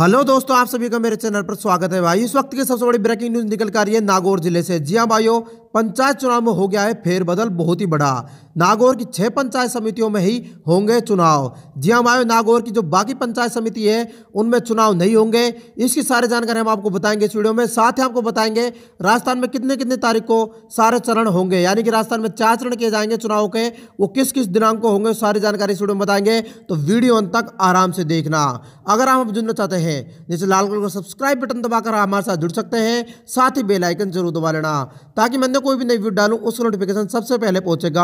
hello दोस्तों आप सभी का मेरे चैनल पर स्वागत है भाई इस वक्त की सबसे बड़ी ब्रेकिंग न्यूज निकल कर रही है नागौर जिले से जी हाँ भाइयों पंचायत चुनाव में हो गया है फेरबदल बहुत ही बड़ा नागौर की छह पंचायत समितियों में ही होंगे चुनाव जी हमारे नागौर की जो बाकी पंचायत समिति है उनमें चुनाव नहीं होंगे इसकी सारी जानकारी हम आपको बताएंगे इस वीडियो में साथ ही आपको बताएंगे राजस्थान में कितने कितने तारीख को सारे चरण होंगे यानी कि राजस्थान में चार चरण किए जाएंगे चुनाव के वो किस किस दिनांक को होंगे सारी जानकारी इस वीडियो में बताएंगे तो वीडियो अंत तक आराम से देखना अगर आप जुड़ना चाहते हैं जैसे लाल कलर का सब्सक्राइब बटन दबाकर हमारे साथ जुड़ सकते हैं साथ ही बेलाइकन जरूर दबा लेना ताकि मैं कोई भी नई वीडियो डालूँ उसका नोटिफिकेशन सबसे पहले पहुँचेगा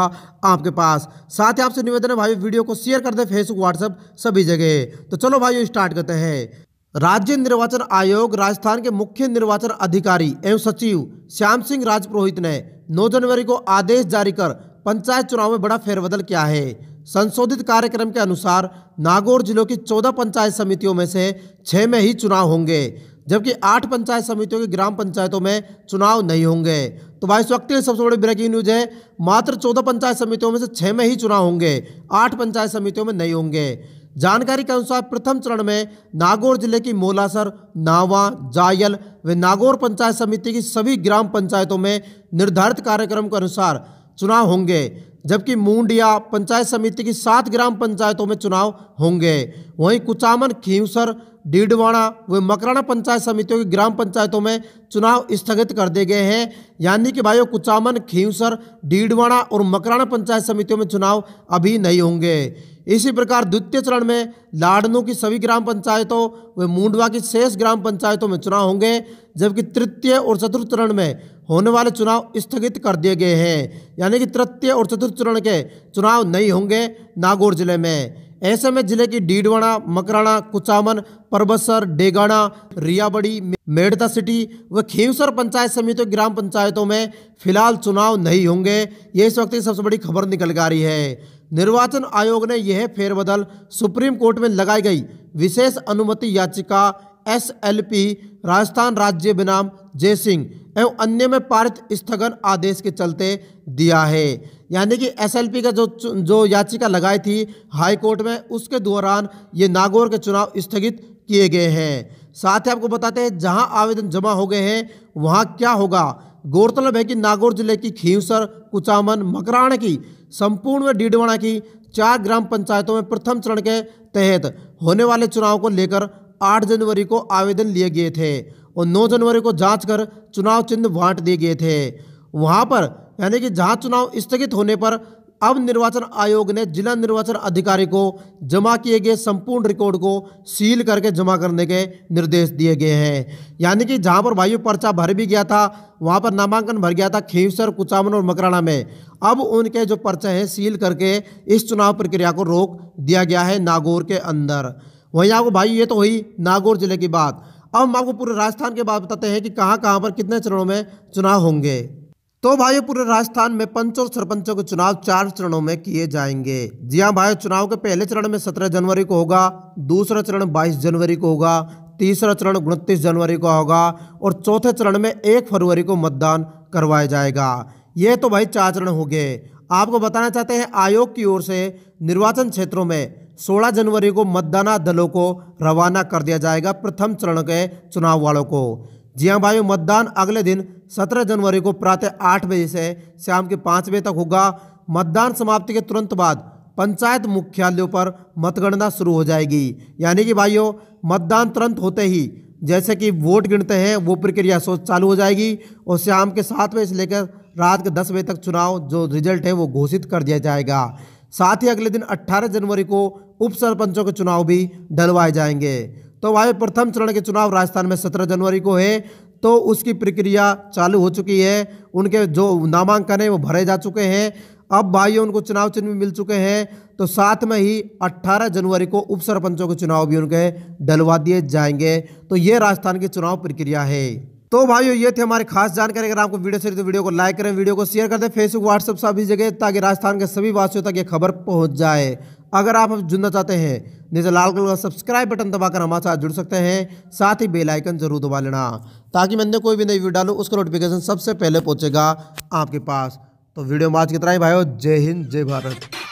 आपके पास साथ ही आपसे निवेदन है भाई वीडियो को शेयर कर दे फेसबुक व्हाट्सअप सभी जगह तो चलो भाई स्टार्ट करते हैं राज्य निर्वाचन आयोग राजस्थान के मुख्य निर्वाचन अधिकारी एवं सचिव श्याम सिंह राजपुरोहित ने 9 जनवरी को आदेश जारी कर पंचायत चुनाव में बड़ा फेरबदल किया है संशोधित कार्यक्रम के अनुसार नागौर जिलों की 14 पंचायत समितियों में से छः में ही चुनाव होंगे जबकि आठ पंचायत समितियों के ग्राम पंचायतों में चुनाव नहीं होंगे तो भाई इस वक्त सबसे बड़ी ब्रेकिंग न्यूज है मात्र चौदह पंचायत समितियों में से छः में ही चुनाव होंगे आठ पंचायत समितियों में नहीं होंगे जानकारी के अनुसार प्रथम चरण में नागौर जिले की मोलासर नावा जायल व नागौर पंचायत समिति की सभी ग्राम पंचायतों में निर्धारित कार्यक्रम के अनुसार चुनाव होंगे जबकि मुंडिया पंचायत समिति की सात ग्राम पंचायतों में चुनाव होंगे वहीं कुचामन खींवसर डीडवाड़ा व मकराना पंचायत समितियों की ग्राम पंचायतों में चुनाव स्थगित कर दिए गए हैं यानी कि भाइयों कुचामन खींवसर डीडवाड़ा और मकराना पंचायत समितियों में चुनाव अभी नहीं होंगे इसी प्रकार द्वितीय चरण में लाडनू की सभी ग्राम पंचायतों व मुंडवा की शेष ग्राम पंचायतों में चुनाव होंगे जबकि तृतीय और चतुर्थ चरण में होने वाले चुनाव स्थगित कर दिए गए हैं यानी कि तृतीय और चतुर्थ चरण के चुनाव नहीं होंगे नागौर जिले में ऐसे में जिले की डीडवाड़ा मकराना कुचामन परबसर डेगाना रियाबड़ी मेड़ता सिटी व खेवसर पंचायत समितियों ग्राम पंचायतों में फिलहाल चुनाव नहीं होंगे ये इस वक्त की सबसे बड़ी खबर निकल गा रही है निर्वाचन आयोग ने यह फेरबदल सुप्रीम कोर्ट में लगाई गई विशेष अनुमति याचिका एस राजस्थान राज्य बनाम जय सिंह एवं अन्य में पारित स्थगन आदेश के चलते दिया है यानी कि एसएलपी का जो जो याचिका लगाई थी हाई कोर्ट में उसके दौरान ये नागौर के चुनाव स्थगित किए गए हैं साथ ही आपको बताते हैं जहां आवेदन जमा हो गए हैं वहां क्या होगा गौरतलब है कि नागौर जिले की खींवसर कुचामन मकराण की संपूर्ण व डीडवाणा की चार ग्राम पंचायतों में प्रथम चरण के तहत होने वाले चुनाव को लेकर 8 जनवरी को आवेदन लिए गए थे और नौ जनवरी को जांच कर चुनाव चिन्ह बांट दिए गए थे वहां पर यानी कि जहां चुनाव स्थगित होने पर अब निर्वाचन आयोग ने जिला निर्वाचन अधिकारी को जमा किए गए संपूर्ण रिकॉर्ड को सील करके जमा करने के निर्देश दिए गए हैं यानी कि जहां पर वायु पर्चा भर भी गया था वहां पर नामांकन भर गया था खेवसर कुचामन और मकराना में अब उनके जो पर्चे हैं सील करके इस चुनाव प्रक्रिया को रोक दिया गया है नागौर के अंदर वहीं आपको भाई ये तो हुई नागौर जिले की बात अब हम आपको पूरे राजस्थान के बाद बताते हैं कि कहाँ कहाँ पर कितने चरणों में चुनाव होंगे तो भाई पूरे राजस्थान में पंचों और सरपंचों के चुनाव चार चरणों में किए जाएंगे जी हाँ भाई चुनाव के पहले चरण में सत्रह जनवरी को होगा दूसरा चरण बाईस जनवरी को होगा तीसरा चरण उनतीस जनवरी को होगा और चौथे चरण में एक फरवरी को मतदान करवाया जाएगा ये तो भाई चार चरण हो गए आपको बताना चाहते हैं आयोग की ओर से निर्वाचन क्षेत्रों में 16 जनवरी को मतदाना दलों को रवाना कर दिया जाएगा प्रथम चरण के चुनाव वालों को जी हाँ भाइयों मतदान अगले दिन 17 जनवरी को प्रातः आठ बजे से शाम के पाँच बजे तक होगा मतदान समाप्ति के तुरंत बाद पंचायत मुख्यालयों पर मतगणना शुरू हो जाएगी यानी कि भाइयों मतदान तुरंत होते ही जैसे कि वोट गिनते हैं वो प्रक्रिया चालू हो जाएगी और शाम के सात बजे से लेकर रात के दस बजे तक चुनाव जो रिजल्ट है वो घोषित कर दिया जाएगा साथ ही अगले दिन 18 जनवरी को उप सरपंचों के चुनाव भी डलवाए जाएंगे तो वहीं प्रथम चरण के चुनाव राजस्थान में 17 जनवरी को है तो उसकी प्रक्रिया चालू हो चुकी है उनके जो नामांकन है वो भरे जा चुके हैं अब भाइयों उनको चुनाव चिन्ह भी मिल चुके हैं तो साथ में ही 18 जनवरी को उप सरपंचों के चुनाव भी उनके डलवा दिए जाएंगे तो ये राजस्थान की चुनाव प्रक्रिया है तो भाइयों ये थे हमारे खास जानकारी अगर आपको वीडियो चाहिए तो वीडियो को लाइक करें वीडियो को शेयर कर दें फेसबुक व्हाट्सअप सभी जगह ताकि राजस्थान के सभी वासियों तक ये खबर पहुंच जाए अगर आप जुड़ना चाहते हैं नीचे लाल कलर का सब्सक्राइब बटन दबाकर हमारे साथ जुड़ सकते हैं साथ ही बेल आइकन जरूर दबा लेना ताकि मैंने कोई भी नई वीडियो डालू उसका नोटिफिकेशन सबसे पहले पहुँचेगा आपके पास तो वीडियो में आज कितना ही भाई जय हिंद जय भारत